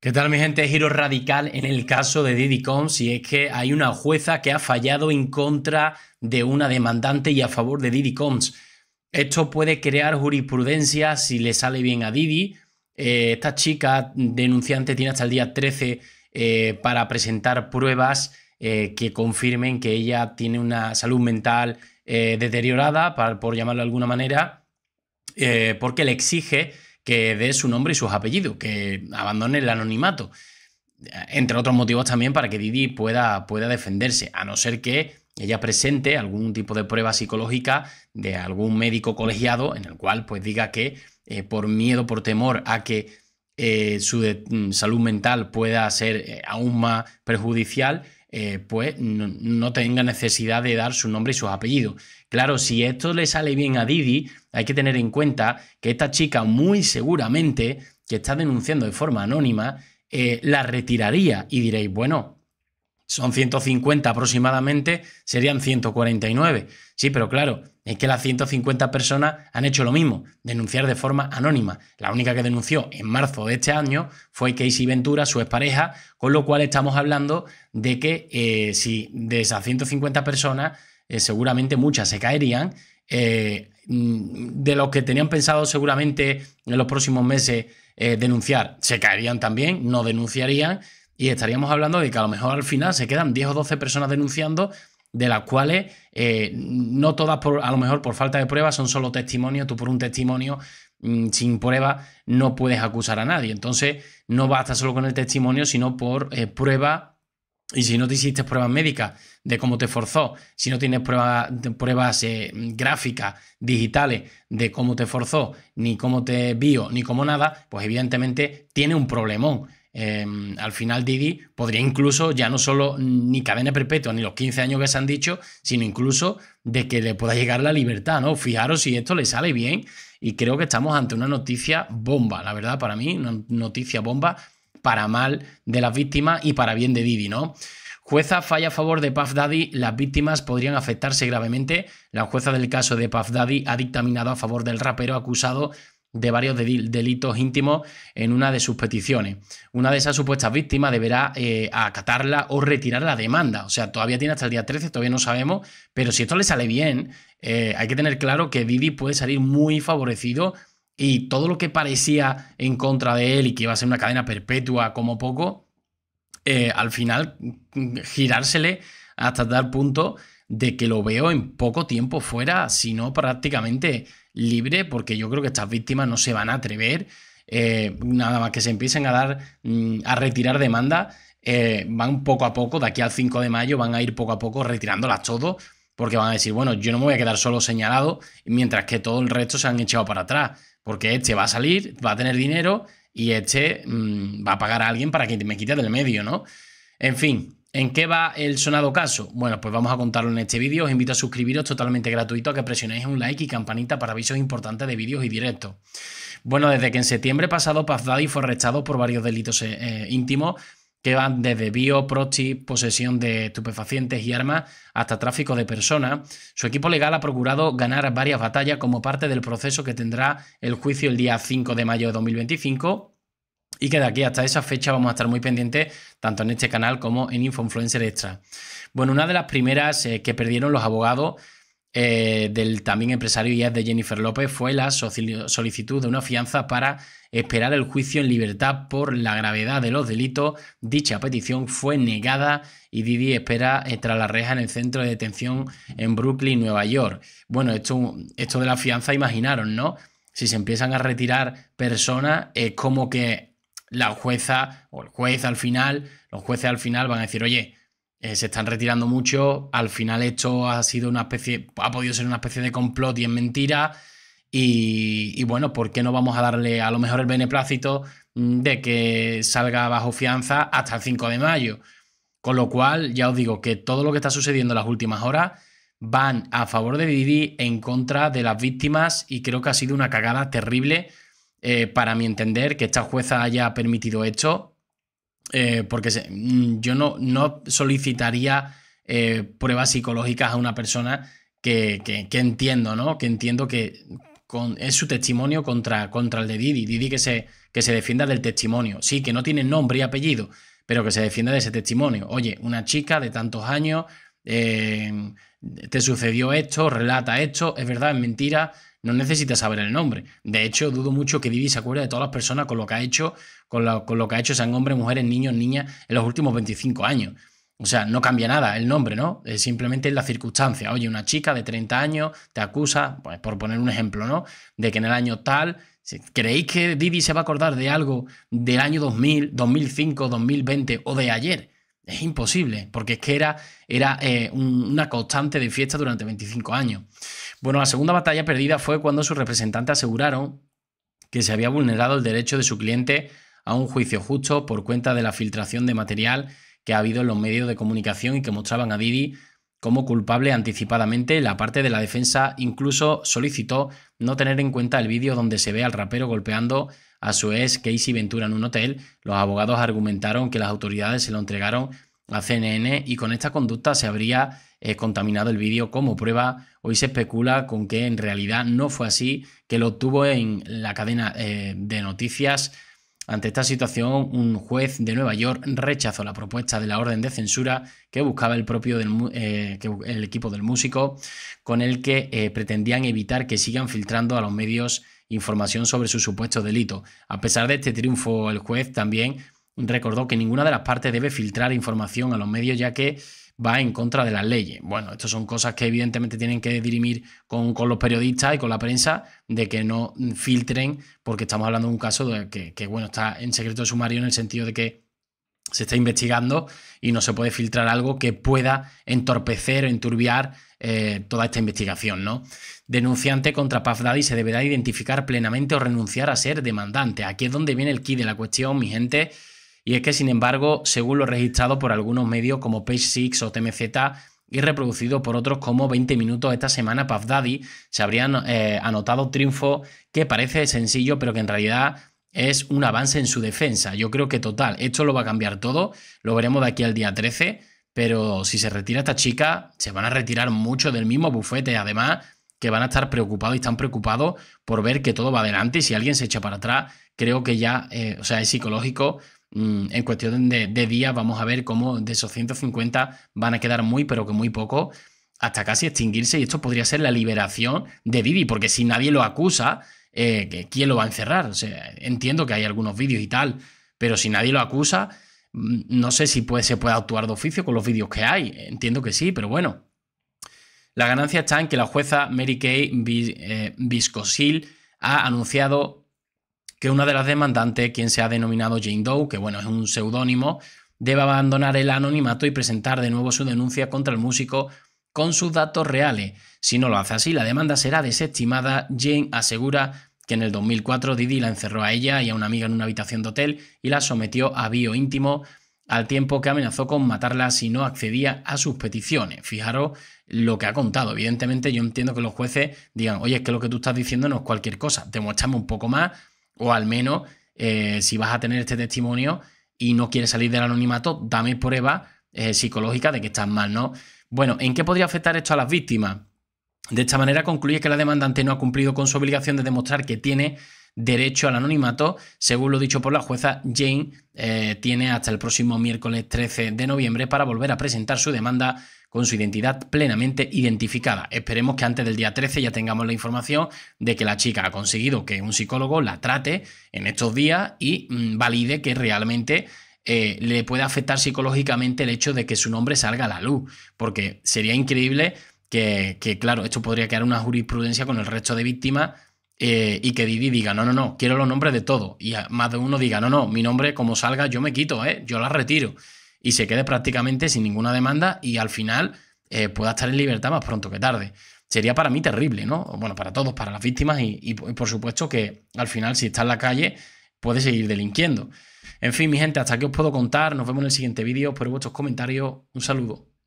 ¿Qué tal mi gente? Giro radical en el caso de Didi Combs y es que hay una jueza que ha fallado en contra de una demandante y a favor de Didi Combs. Esto puede crear jurisprudencia si le sale bien a Didi. Eh, esta chica denunciante tiene hasta el día 13 eh, para presentar pruebas eh, que confirmen que ella tiene una salud mental deteriorada, por llamarlo de alguna manera, porque le exige que dé su nombre y sus apellidos, que abandone el anonimato. Entre otros motivos también para que Didi pueda, pueda defenderse, a no ser que ella presente algún tipo de prueba psicológica de algún médico colegiado en el cual pues diga que eh, por miedo, por temor a que eh, su mm, salud mental pueda ser eh, aún más perjudicial, eh, pues no, tenga necesidad de dar su nombre y sus apellidos. Claro, si esto le sale bien a Didi, hay que tener en cuenta que esta chica muy seguramente que está denunciando de forma anónima, eh, la retiraría y diréis, bueno, son 150 aproximadamente, serían 149. Sí, pero claro, es que las 150 personas han hecho lo mismo, denunciar de forma anónima. La única que denunció en marzo de este año fue Casey Ventura, su expareja, con lo cual estamos hablando de que eh, si de esas 150 personas, eh, seguramente muchas se caerían. Eh, mm, de los que tenían pensado seguramente en los próximos meses denunciar, se caerían también, no denunciarían y estaríamos hablando de que a lo mejor al final se quedan 10 o 12 personas denunciando, de las cuales eh, no todas, por, a lo mejor por falta de pruebas, son solo testimonios. Tú por un testimonio mm, sin prueba no puedes acusar a nadie. Entonces no basta solo con el testimonio, sino por eh, pruebas. prueba y si no te hiciste pruebas médicas de cómo te forzó, si no tienes pruebas eh, gráficas, digitales de cómo te forzó, ni cómo te vio, ni cómo nada, pues evidentemente tiene un problemón. Em, al final Didi podría incluso ya no solo ni cadena perpetua ni los 15 años que se han dicho, sino incluso de que le pueda llegar la libertad, ¿no? Fijaros si esto le sale bien y creo que estamos ante una noticia bomba, la verdad para mí, una noticia bomba para mal de las víctimas y para bien de Didi, ¿no? Jueza falla a favor de Puff Daddy, las víctimas podrían afectarse gravemente. La jueza del caso de Puff Daddy ha dictaminado a favor del rapero acusado de varios delitos íntimos en una de sus peticiones. Una de esas supuestas víctimas deberá eh, acatarla o retirar la demanda. O sea, todavía tiene hasta el día 13, todavía no sabemos, pero si esto le sale bien, eh, hay que tener claro que Didi puede salir muy favorecido y todo lo que parecía en contra de él y que iba a ser una cadena perpetua como poco, eh, al final mm, girársele hasta dar punto de que lo veo en poco tiempo fuera, sino prácticamente libre, porque yo creo que estas víctimas no se van a atrever, eh, nada más que se empiecen a dar, mm, a retirar demanda, eh, van poco a poco, de aquí al 5 de mayo van a ir poco a poco retirándolas todo, porque van a decir, bueno, yo no me voy a quedar solo señalado, mientras que todo el resto se han echado para atrás, porque este va a salir, va a tener dinero y este mm, va a pagar a alguien para que me quite del medio, ¿no? En fin, ¿En qué va el sonado caso? Bueno, pues vamos a contarlo en este vídeo. Os invito a suscribiros totalmente gratuito, a que presionéis un like y campanita para avisos importantes de vídeos y directos. Bueno, desde que en septiembre pasado Paz Daddy fue arrestado por varios delitos eh, eh, íntimos que van desde bio, proxy posesión de estupefacientes y armas hasta tráfico de personas, su equipo legal ha procurado ganar varias batallas como parte del proceso que tendrá el juicio el día 5 de mayo de 2025 y que de aquí hasta esa fecha vamos a estar muy pendientes tanto en este canal como en Info Influencer Extra. Bueno, una de las primeras eh, que perdieron los abogados eh, del también empresario y de Jennifer López fue la solicitud de una fianza para esperar el juicio en libertad por la gravedad de los delitos. Dicha petición fue negada y Didi espera tras la reja en el centro de detención en Brooklyn, Nueva York. Bueno, esto, esto de la fianza imaginaron, ¿no? Si se empiezan a retirar personas, es como que la jueza o el juez al final, los jueces al final van a decir, oye, eh, se están retirando mucho, al final esto ha sido una especie, ha podido ser una especie de complot y es mentira, y, y bueno, ¿por qué no vamos a darle a lo mejor el beneplácito mm, de que salga bajo fianza hasta el 5 de mayo? Con lo cual, ya os digo que todo lo que está sucediendo en las últimas horas van a favor de Didi en contra de las víctimas y creo que ha sido una cagada terrible eh, para mi entender, que esta jueza haya permitido esto, eh, porque mm, yo no, no solicitaría eh, pruebas psicológicas a una persona que, entiendo, ¿no? Que entiendo que con, es su testimonio contra, contra el de Didi. Didi que se, que se defienda del testimonio. Sí, que no tiene nombre y apellido, pero que se defienda de ese testimonio. Oye, una chica de tantos años, te sucedió esto, relata esto, es verdad, es mentira, no necesita saber el nombre. De hecho, dudo mucho que Divi se acuerde de todas las personas con lo que ha hecho, con, lo que ha hecho, sean hombres, mujeres, niños, niñas, en los últimos 25 años. O sea, no cambia nada el nombre, ¿no? Es simplemente es la circunstancia. Oye, una chica de 30 años te acusa, pues por poner un ejemplo, ¿no? De que en el año tal, ¿creéis que Divi se va a acordar de algo del año 2000, 2005, 2020 o de ayer? Es imposible, porque es que era, era eh, una constante de fiesta durante 25 años. Bueno, la segunda batalla perdida fue cuando sus representantes aseguraron que se había vulnerado el derecho de su cliente a un juicio justo por cuenta de la filtración de material que ha habido en los medios de comunicación y que mostraban a Didi como culpable anticipadamente. La parte de la defensa incluso solicitó no tener en cuenta el vídeo donde se ve al rapero golpeando a su ex Casey Ventura en un hotel. Los abogados argumentaron que las autoridades se lo entregaron a CNN y con esta conducta se habría eh, contaminado el vídeo como prueba. Hoy se especula con que en realidad no fue así, que lo tuvo en la cadena eh, de noticias. Ante esta situación, un juez de Nueva York rechazó la propuesta de la orden de censura que buscaba el propio eh, el equipo del músico, con el que pretendían evitar que sigan filtrando a los medios información sobre su supuesto delito. A pesar de este triunfo, el juez también recordó que ninguna de las partes debe filtrar información a los medios ya que va en contra de las leyes. Bueno, estas son cosas que evidentemente tienen que dirimir con, con, los periodistas y con la prensa de que no filtren, porque estamos hablando de un caso que, bueno, está en secreto de sumario en el sentido de que se está investigando y no se puede filtrar algo que pueda entorpecer o enturbiar eh, toda esta investigación, ¿no? Denunciante contra Pafdadi se deberá identificar plenamente o renunciar a ser demandante. Aquí es donde viene el key de la cuestión, mi gente. Y es que, sin embargo, según lo registrado por algunos medios como Page Six o TMZ, y reproducido por otros como 20 minutos esta semana, Puff Daddy se habrían eh, anotado triunfo que parece sencillo, pero que en realidad es un avance en su defensa. Yo creo que total, esto lo va a cambiar todo, lo veremos de aquí al día 13, pero si se retira esta chica, se van a retirar mucho del mismo bufete, además que van a estar preocupados y están preocupados por ver que todo va adelante y si alguien se echa para atrás, creo que ya, eh, o sea, es psicológico Mm, en cuestión de, días vamos a ver cómo de esos 150 van a quedar muy, pero que muy poco, hasta casi extinguirse. Y esto podría ser la liberación de Vivi, porque si nadie lo acusa, eh, ¿quién lo va a encerrar? entiendo que hay algunos vídeos y tal, pero si nadie lo acusa, mm, no sé si se puede actuar de oficio con los vídeos que hay. Entiendo que sí, pero bueno. La ganancia está en que la jueza Mary Kay eh, Viscosil ha anunciado que una de las demandantes, quien se ha denominado Jane Doe, que bueno, es un seudónimo, deba abandonar el anonimato y presentar de nuevo su denuncia contra el músico con sus datos reales. Si no lo hace así, la demanda será desestimada. Jane asegura que en el 2004 Didi la encerró a ella y a una amiga en una habitación de hotel y la sometió a bio íntimo al tiempo que amenazó con matarla si no accedía a sus peticiones. Fijaros lo que ha contado. Evidentemente yo entiendo que los jueces digan, oye, es que lo que tú estás diciendo no es cualquier cosa, te demuéstrame un poco más o al menos, eh, si vas a tener este testimonio y no quieres salir del anonimato, dame prueba eh, psicológica de que estás mal, ¿no? Bueno, ¿en qué podría afectar esto a las víctimas? De esta manera concluye que la demandante no ha cumplido con su obligación de demostrar que tiene derecho al anonimato. Según lo dicho por la jueza, Jane eh, tiene hasta el próximo miércoles 13 de noviembre para volver a presentar su demanda con su identidad plenamente identificada. Esperemos que antes del día 13 ya tengamos la información de que la chica ha conseguido que un psicólogo la trate en estos días y mm, valide que realmente eh, le puede afectar psicológicamente el hecho de que su nombre salga a la luz, porque sería increíble que, claro, esto podría crear una jurisprudencia con el resto de víctimas eh, y que Didi diga, no, no, no, quiero los nombres de todos. Y más de uno diga, no, no, mi nombre como salga yo me quito, eh, yo la retiro y se quede prácticamente sin ninguna demanda y al final eh, pueda estar en libertad más pronto que tarde. Sería para mí terrible, ¿no? Bueno, para todos, para las víctimas y, por supuesto que al final si está en la calle puede seguir delinquiendo. En fin, mi gente, hasta aquí os puedo contar. Nos vemos en el siguiente vídeo. Por vuestros comentarios. Un saludo.